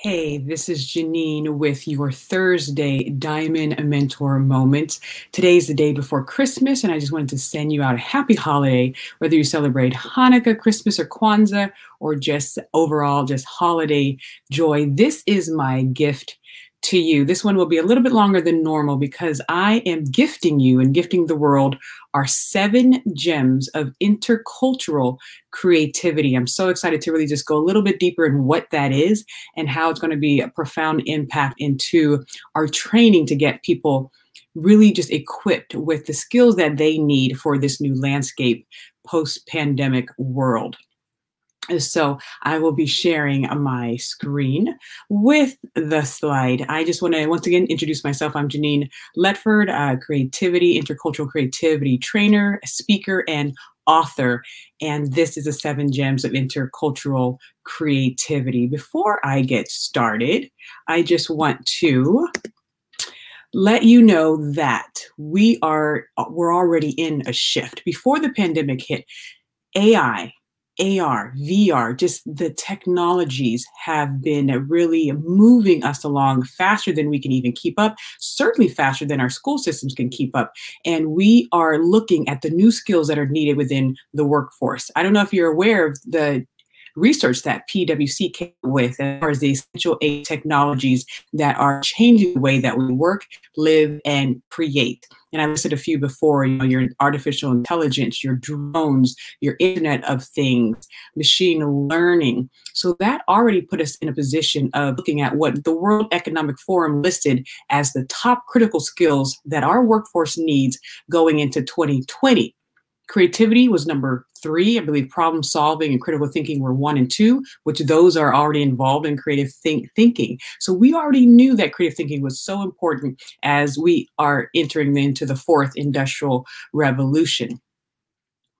Hey, this is Janine with your Thursday Diamond Mentor Moment. Today is the day before Christmas, and I just wanted to send you out a happy holiday, whether you celebrate Hanukkah, Christmas, or Kwanzaa, or just overall just holiday joy. This is my gift to you. This one will be a little bit longer than normal because I am gifting you and gifting the world our seven gems of intercultural creativity. I'm so excited to really just go a little bit deeper in what that is and how it's going to be a profound impact into our training to get people really just equipped with the skills that they need for this new landscape post pandemic world. So I will be sharing my screen with the slide. I just want to once again introduce myself. I'm Janine Letford, creativity, intercultural creativity trainer, speaker, and author. And this is the seven gems of intercultural creativity. Before I get started, I just want to let you know that we are we're already in a shift. Before the pandemic hit, AI AR, VR, just the technologies have been really moving us along faster than we can even keep up, certainly faster than our school systems can keep up. And we are looking at the new skills that are needed within the workforce. I don't know if you're aware of the research that PwC came with as far as the essential aid technologies that are changing the way that we work, live, and create. And I listed a few before, you know, your artificial intelligence, your drones, your internet of things, machine learning. So that already put us in a position of looking at what the World Economic Forum listed as the top critical skills that our workforce needs going into 2020. Creativity was number three. I believe problem solving and critical thinking were one and two, which those are already involved in creative think thinking. So we already knew that creative thinking was so important as we are entering into the fourth industrial revolution.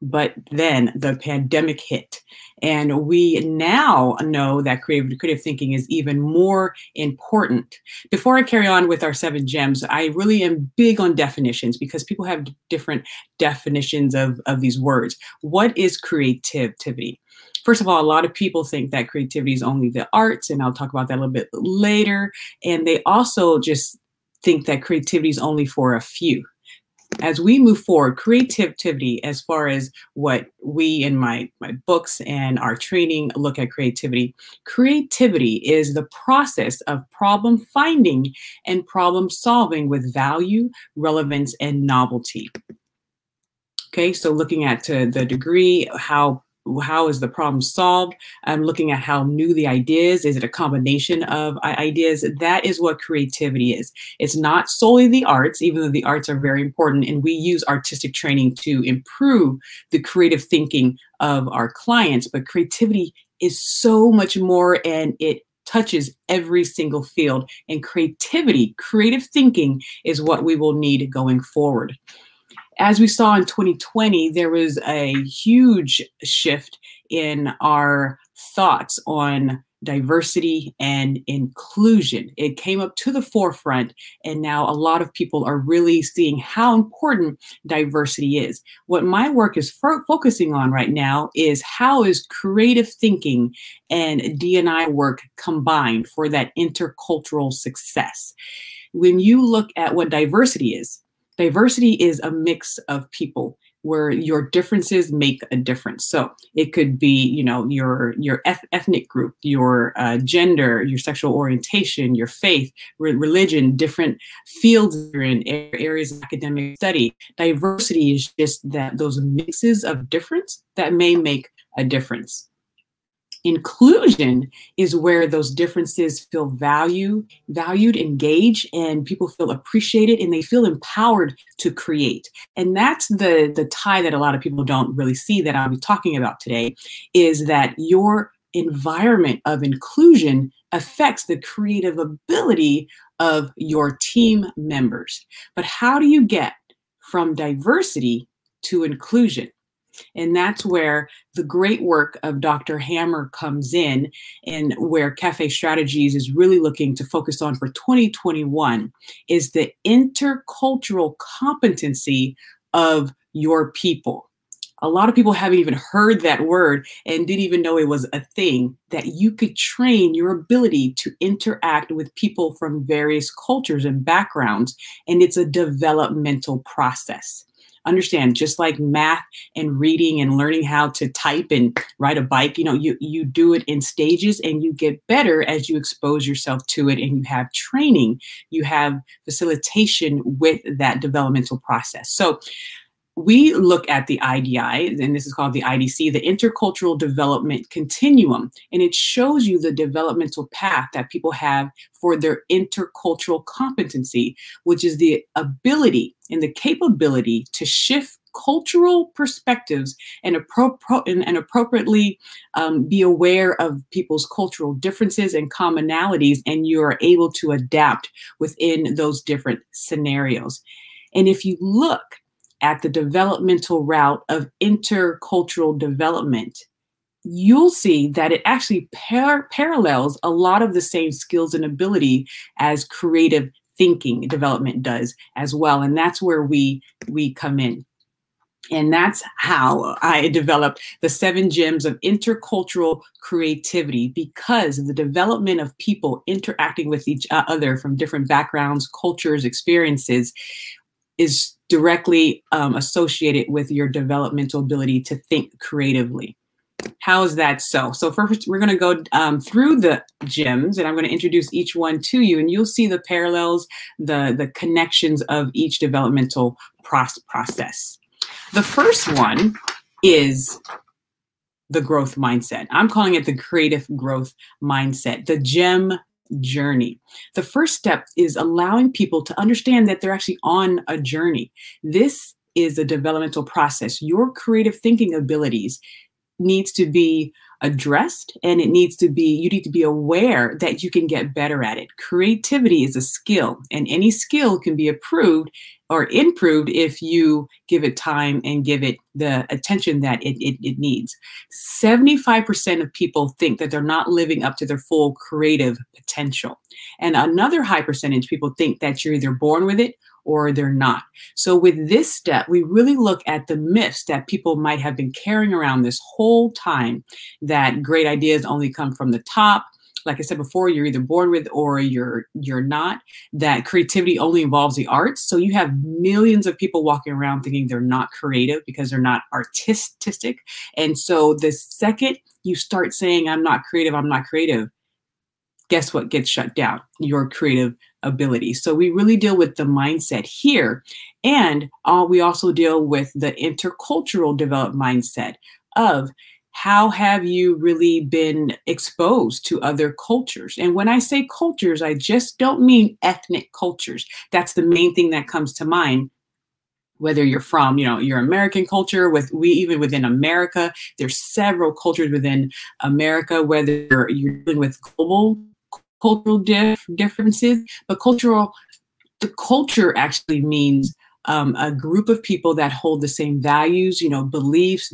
But then the pandemic hit. And we now know that creative, creative thinking is even more important. Before I carry on with our seven gems, I really am big on definitions because people have different definitions of, of these words. What is creativity? First of all, a lot of people think that creativity is only the arts, and I'll talk about that a little bit later. And they also just think that creativity is only for a few as we move forward, creativity as far as what we in my, my books and our training look at creativity, creativity is the process of problem finding and problem solving with value, relevance, and novelty. Okay, so looking at to the degree how how is the problem solved? I'm um, looking at how new the idea is. Is it a combination of ideas? That is what creativity is. It's not solely the arts, even though the arts are very important. And we use artistic training to improve the creative thinking of our clients. But creativity is so much more and it touches every single field. And creativity, creative thinking is what we will need going forward as we saw in 2020, there was a huge shift in our thoughts on diversity and inclusion. It came up to the forefront, and now a lot of people are really seeing how important diversity is. What my work is f- focusing on right now is how is creative thinking and DNI work combined for that intercultural success. When you look at what diversity is, diversity is a mix of people where your differences make a difference. So it could be, you know, your your eth ethnic group, your uh, gender, your sexual orientation, your faith, re religion, different fields you're in, areas of academic study. Diversity is just that those mixes of difference that may make a difference. Inclusion is where those differences feel value, valued, engaged, and people feel appreciated and they feel empowered to create. And that's the, the tie that a lot of people don't really see that I'll be talking about today is that your environment of inclusion affects the creative ability of your team members. But how do you get from diversity to inclusion? And that's where the great work of Dr. Hammer comes in and where Cafe Strategies is really looking to focus on for 2021 is the intercultural competency of your people a lot of people haven't even heard that word and didn't even know it was a thing that you could train your ability to interact with people from various cultures and backgrounds and it's a developmental process understand just like math and reading and learning how to type and ride a bike you know you you do it in stages and you get better as you expose yourself to it and you have training you have facilitation with that developmental process so we look at the IDI, and this is called the IDC, the Intercultural Development Continuum, and it shows you the developmental path that people have for their intercultural competency, which is the ability and the capability to shift cultural perspectives and, and, and appropriately um, be aware of people's cultural differences and commonalities, and you are able to adapt within those different scenarios. And if you look at the developmental route of intercultural development, you'll see that it actually par parallels a lot of the same skills and ability as creative thinking development does as well. And that's where we, we come in. And that's how I developed the seven gems of intercultural creativity because of the development of people interacting with each uh, other from different backgrounds, cultures, experiences is directly um, associated with your developmental ability to think creatively. How is that so? So first, we're going to go um, through the gems, and I'm going to introduce each one to you, and you'll see the parallels, the the connections of each developmental process. The first one is the growth mindset. I'm calling it the creative growth mindset, the gem journey. The first step is allowing people to understand that they're actually on a journey. This is a developmental process. Your creative thinking abilities needs to be addressed and it needs to be you need to be aware that you can get better at it. Creativity is a skill and any skill can be approved or improved if you give it time and give it the attention that it, it, it needs. 75% of people think that they're not living up to their full creative potential. And another high percentage people think that you're either born with it or they're not. So, with this step, we really look at the myths that people might have been carrying around this whole time that great ideas only come from the top, like I said before, you're either born with or you're you're not. That creativity only involves the arts. So you have millions of people walking around thinking they're not creative because they're not artistic. And so the second you start saying I'm not creative, I'm not creative, guess what gets shut down? Your creative ability. So we really deal with the mindset here. And uh, we also deal with the intercultural developed mindset of how have you really been exposed to other cultures? And when I say cultures, I just don't mean ethnic cultures. That's the main thing that comes to mind whether you're from you know your american culture with we even within america there's several cultures within america whether you're dealing with global cultural dif differences but cultural the culture actually means um, a group of people that hold the same values, you know, beliefs,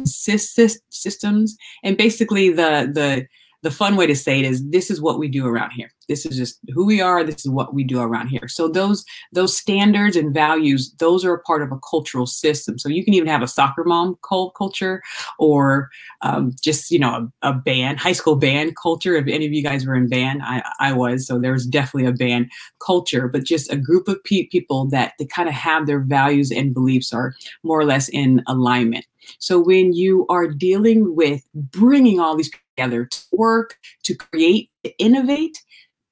systems, and basically the the the fun way to say it is this is what we do around here this is just who we are this is what we do around here so those those standards and values those are a part of a cultural system so you can even have a soccer mom cult culture or um, just you know a, a, band high school band culture if any of you guys were in band i, I was so there was definitely a band culture but just a group of pe people that they kind of have their values and beliefs are more or less in alignment so when you are dealing with bringing all these together to work, to create, to innovate,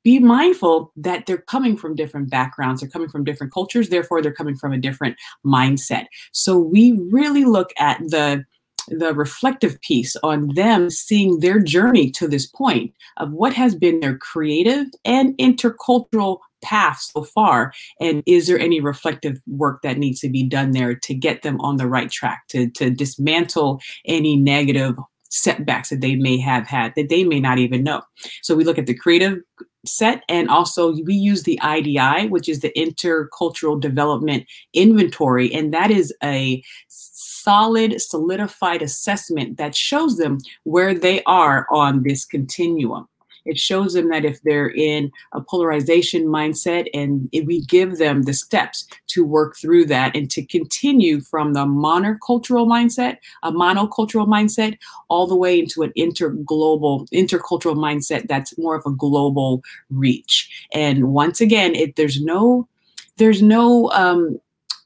be mindful that they're coming from different backgrounds, they're coming from different cultures, therefore they're coming from a different mindset. So we really look at the the reflective piece on them seeing their journey to this point of what has been their creative and intercultural path so far and is there any reflective work that needs to be done there to get them on the right track to, to dismantle any negative setbacks that they may have had that they may not even know. So we look at the creative set and also we use the IDI, which is the Intercultural Development Inventory, and that is a solid, solidified assessment that shows them where they are on this continuum. It shows them that if they're in a polarization mindset and it, we give them the steps to work through that and to continue from the monocultural mindset, a monocultural mindset, all the way into an interglobal, intercultural mindset that's more of a global reach. And once again, it, there's no, there's no, um,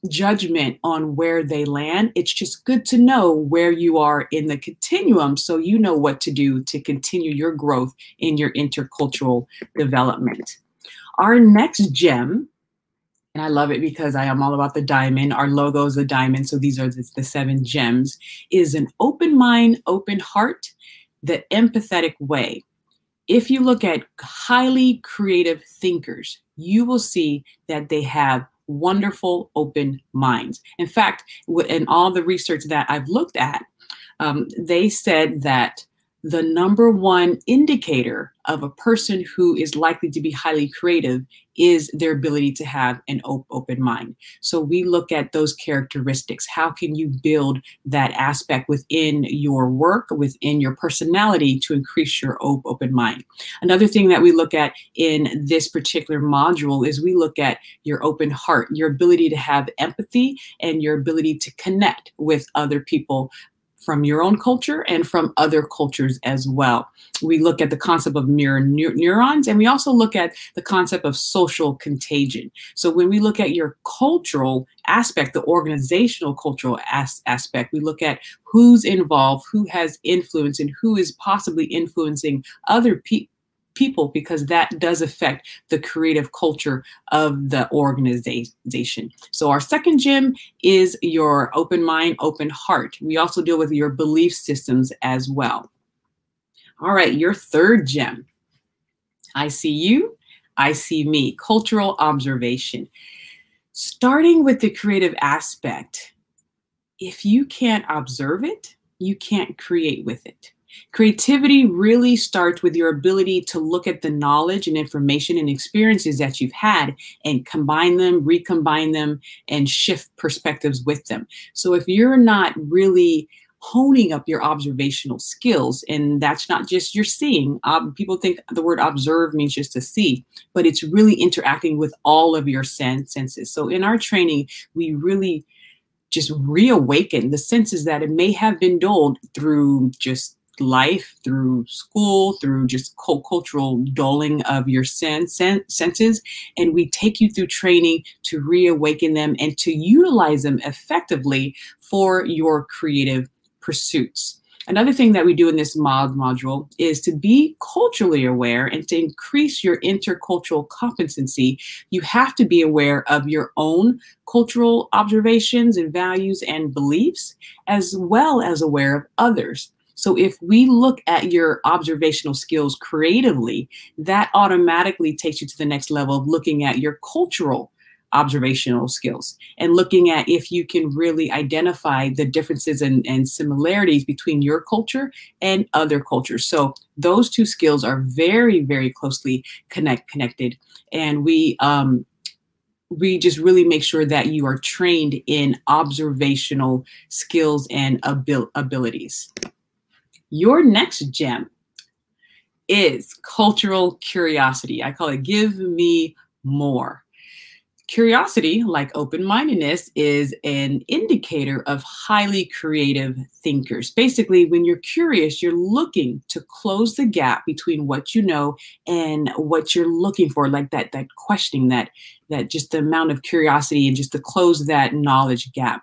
judgment on where they land. It's just good to know where you are in the continuum so you know what to do to continue your growth in your intercultural development. Our next gem, and I love it because I am all about the diamond. Our logo is a diamond, so these are the, the seven gems, is an open mind, open heart, the empathetic way. If you look at highly creative thinkers, you will see that they have wonderful open minds. In fact, in all the research that I've looked at, um, they said that the number one indicator of a person who is likely to be highly creative is their ability to have an open mind. So we look at those characteristics. How can you build that aspect within your work, within your personality to increase your open mind? Another thing that we look at in this particular module is we look at your open heart, your ability to have empathy and your ability to connect with other people from your own culture and from other cultures as well. We look at the concept of mirror neurons and we also look at the concept of social contagion. So when we look at your cultural aspect, the organizational cultural as aspect, we look at who's involved, who has influence, and who is possibly influencing other people people because that does affect the creative culture of the organization. So our second gem is your open mind, open heart. We also deal with your belief systems as well. All right, your third gem. I see you, I see me, cultural observation. Starting with the creative aspect, if you can't observe it, you can't create with it. Creativity really starts with your ability to look at the knowledge and information and experiences that you've had and combine them, recombine them, and shift perspectives with them. So if you're not really honing up your observational skills. And that's not just you're seeing. Um, people think the word observe means just to see, but it's really interacting with all of your sen senses. So in our training, we really just reawaken the senses that it may have been dulled through just life through school, through just cultural dulling of your sen sen senses. And we take you through training to reawaken them and to utilize them effectively for your creative pursuits. Another thing that we do in this mod module is to be culturally aware and to increase your intercultural competency, you have to be aware of your own cultural observations and values and beliefs, as well as aware of others. So if we look at your observational skills creatively, that automatically takes you to the next level of looking at your cultural observational skills and looking at if you can really identify the differences and, and, similarities between your culture and other cultures. So those two skills are very, very closely connect connected. And we um, we just really make sure that you are trained in observational skills and abil abilities. Your next gem is cultural curiosity. I call it give me more. Curiosity, like open mindedness, is an indicator of highly creative thinkers. Basically, when you're curious, you're looking to close the gap between what you know and what you're looking for, like that, that questioning, that, that just the amount of curiosity and just to close that knowledge gap.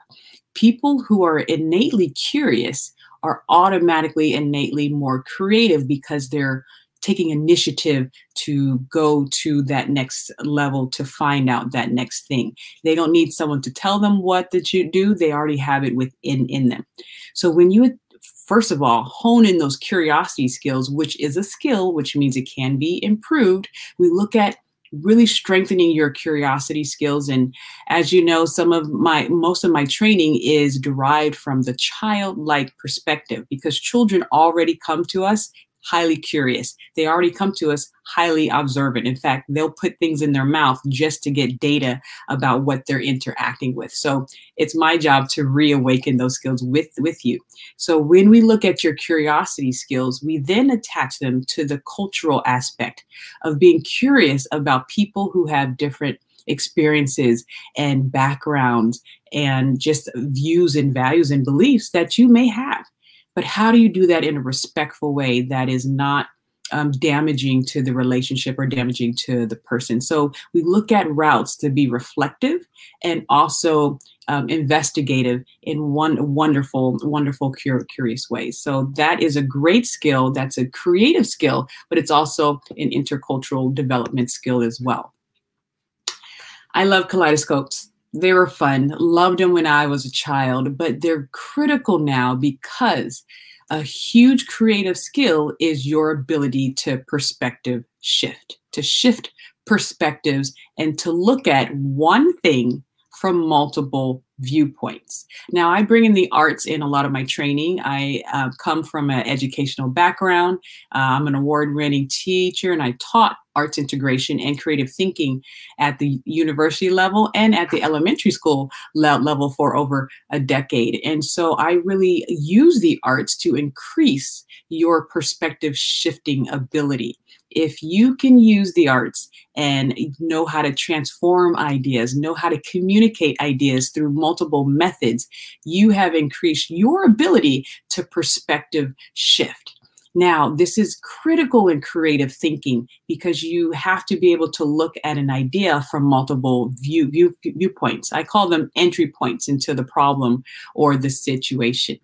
People who are innately curious are automatically innately more creative because they're taking initiative to go to that next level to find out that next thing. They don't need someone to tell them what to do. They already have it within in them. So when you first of all hone in those curiosity skills, which is a skill, which means it can be improved, we look at really strengthening your curiosity skills. And as you know, some of my, most of my training is derived from the childlike perspective because children already come to us highly curious. They already come to us highly observant. In fact, they'll put things in their mouth just to get data about what they're interacting with. So it's my job to reawaken those skills with, with you. So when we look at your curiosity skills, we then attach them to the cultural aspect of being curious about people who have different experiences and backgrounds and just views and values and beliefs that you may have. But how do you do that in a respectful way that is not um, damaging to the relationship or damaging to the person? So we look at routes to be reflective and also um, investigative in one wonderful, wonderful, cur curious way. So that is a great skill. That's a creative skill, but it's also an intercultural development skill as well. I love kaleidoscopes. They were fun, loved them when I was a child, but they're critical now because a huge creative skill is your ability to perspective shift, to shift perspectives and to look at one thing from multiple viewpoints. Now, I bring in the arts in a lot of my training. I uh, come from an educational background. Uh, I'm an award winning teacher, and I taught arts integration and creative thinking at the university level and at the elementary school le level for over a decade. And so I really use the arts to increase your perspective shifting ability if you can use the arts and know how to transform ideas, know how to communicate ideas through multiple methods, you have increased your ability to perspective shift. Now, this is critical in creative thinking because you have to be able to look at an idea from multiple view, view, viewpoints. I call them entry points into the problem or the situation.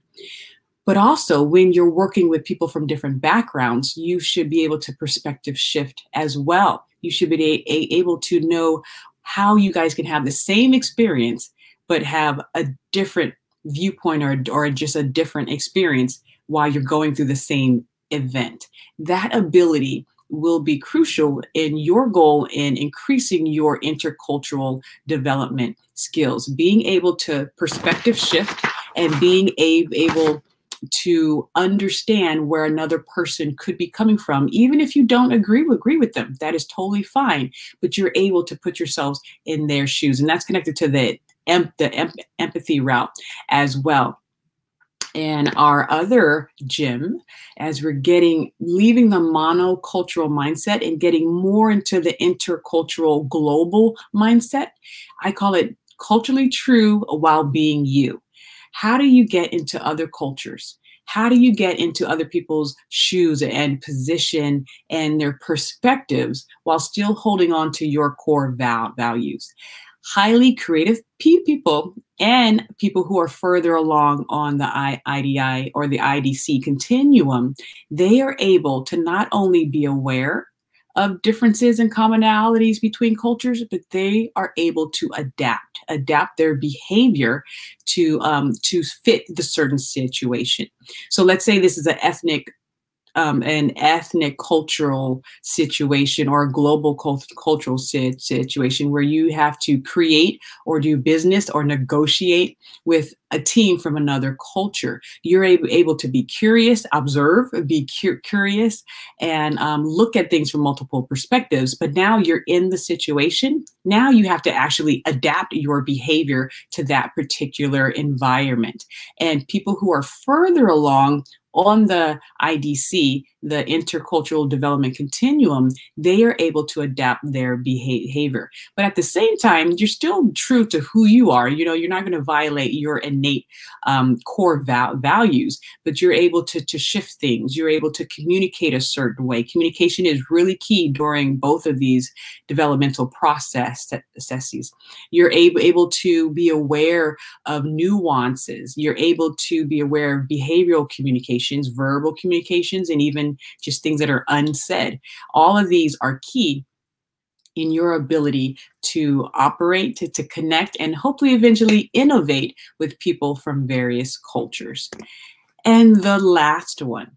But also, when you're working with people from different backgrounds, you should be able to perspective shift as well. You should be able to know how you guys can have the same experience, but have a different viewpoint or, or just a different experience while you're going through the same event. That ability will be crucial in your goal in increasing your intercultural development skills, being able to perspective shift and being able to understand where another person could be coming from even if you don't agree agree with them that is totally fine but you're able to put yourselves in their shoes and that's connected to the the empathy route as well and our other gym as we're getting leaving the monocultural mindset and getting more into the intercultural global mindset i call it culturally true while being you how do you get into other cultures? How do you get into other people's shoes and position and their perspectives while still holding on to your core val- values? Highly creative people and people who are further along on the IDI or the IDC continuum, they are able to not only be aware of differences and commonalities between cultures, but they are able to adapt, adapt their behavior to um, to fit the certain situation. So let's say this is an ethnic um, an ethnic cultural situation or a global cult cultural sit situation where you have to create or do business or negotiate with a team from another culture. You're able, able to be curious, observe, be cu curious, and um, look at things from multiple perspectives. But now you're in the situation. Now you have to actually adapt your behavior to that particular environment. And people who are further along on the IDC the intercultural development continuum, they are able to adapt their behavior. But at the same time, you're still true to who you are. You know, you're not going to violate your innate um, core values, but you're able to, to shift things. You're able to communicate a certain way. Communication is really key during both of these developmental processes. You're able to be aware of nuances. You're able to be aware of behavioral communications, verbal communications, and even just things that are unsaid. All of these are key in your ability to operate, to, to connect, and hopefully eventually innovate with people from various cultures. And the last one,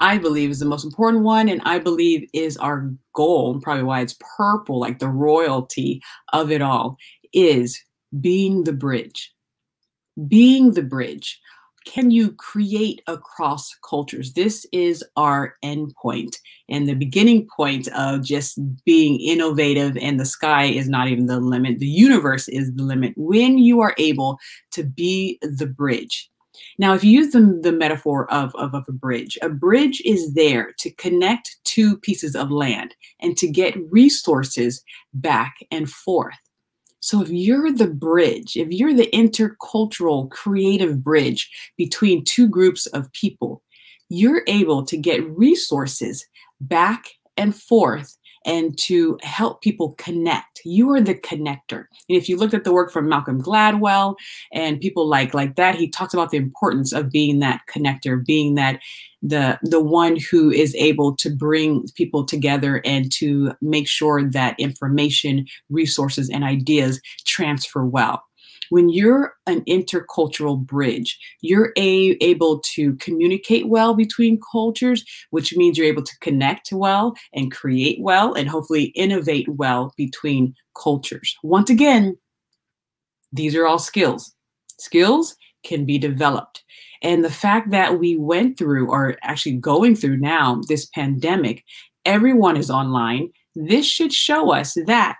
I believe is the most important one, and I believe is our goal, probably why it's purple, like the royalty of it all, is being the bridge. Being the bridge can you create across cultures? This is our end point and the beginning point of just being innovative and the sky is not even the limit. The universe is the limit when you are able to be the bridge. Now, if you use the, the metaphor of, of, of a bridge, a bridge is there to connect two pieces of land and to get resources back and forth. So if you're the bridge, if you're the intercultural creative bridge between two groups of people, you're able to get resources back and forth and to help people connect. You are the connector. And if you looked at the work from Malcolm Gladwell and people like like that, he talks about the importance of being that connector, being that the the one who is able to bring people together and to make sure that information, resources, and ideas transfer well when you're an intercultural bridge, you're a, able to communicate well between cultures, which means you're able to connect well and create well and hopefully innovate well between cultures. Once again, these are all skills. Skills can be developed. And the fact that we went through, or actually going through now, this pandemic, everyone is online. This should show us that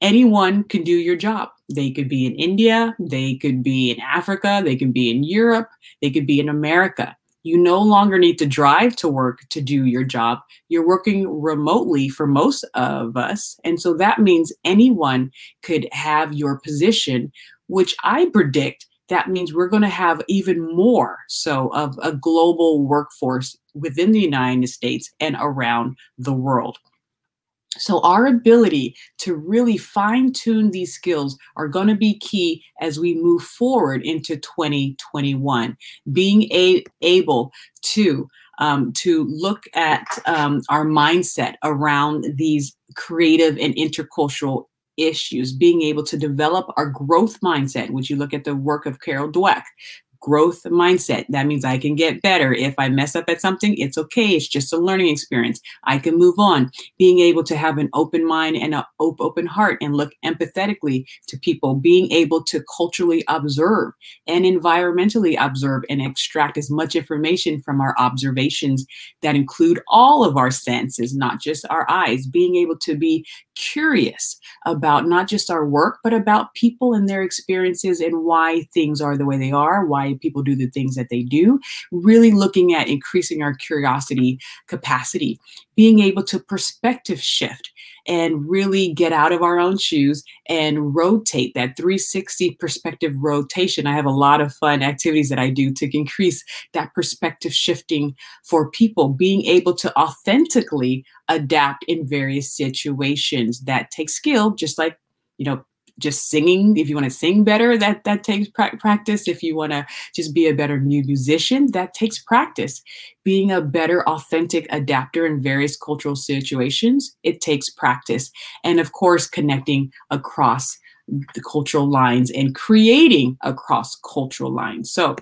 anyone can do your job they could be in India, they could be in Africa, they could be in Europe, they could be in America. You no longer need to drive to work to do your job. You're working remotely for most of us. And so that means anyone could have your position, which I predict that means we're going to have even more so of a global workforce within the United States and around the world. So our ability to really fine tune these skills are going to be key as we move forward into 2021. Being able to um, to look at um, our mindset around these creative and intercultural issues, being able to develop our growth mindset, which you look at the work of Carol Dweck, growth mindset. That means I can get better. If I mess up at something, it's okay. It's just a learning experience. I can move on. Being able to have an open mind and an open heart and look empathetically to people, being able to culturally observe and environmentally observe and extract as much information from our observations that include all of our senses, not just our eyes, being able to be curious about not just our work, but about people and their experiences and why things are the way they are, why people do the things that they do, really looking at increasing our curiosity capacity, being able to perspective shift and really get out of our own shoes and rotate that 360 perspective rotation. I have a lot of fun activities that I do to increase that perspective shifting for people, being able to authentically adapt in various situations that takes skill, just like, you know, just singing if you want to sing better that that takes practice if you want to just be a better new musician that takes practice being a better authentic adapter in various cultural situations it takes practice and of course connecting across the cultural lines and creating across cultural lines so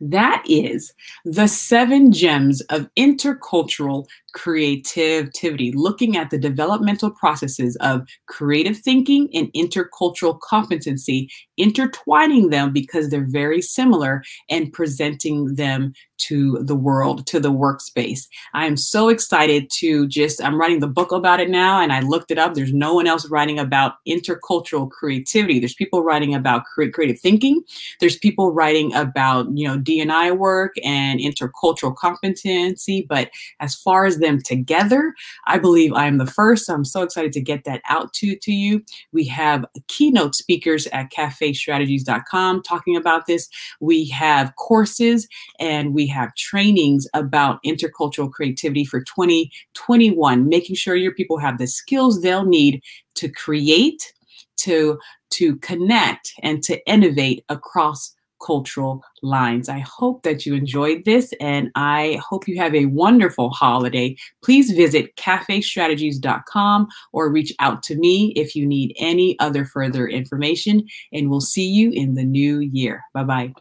that is the seven gems of intercultural creativity, looking at the developmental processes of creative thinking and intercultural competency, intertwining them because they're very similar and presenting them to the world, to the workspace. I'm so excited to just, I'm writing the book about it now and I looked it up. There's no one else writing about intercultural creativity. There's people writing about creative thinking. There's people writing about, you know, D&I work and intercultural competency. But as far as them together. I believe I'm the first. I'm so excited to get that out to, to you. We have keynote speakers at cafestrategies.com talking about this. We have courses and we have trainings about intercultural creativity for 2021, making sure your people have the skills they'll need to create, to to connect and to innovate across cultural lines. I hope that you enjoyed this and I hope you have a wonderful holiday. Please visit cafestrategies.com or reach out to me if you need any other further information and we'll see you in the new year. Bye-bye.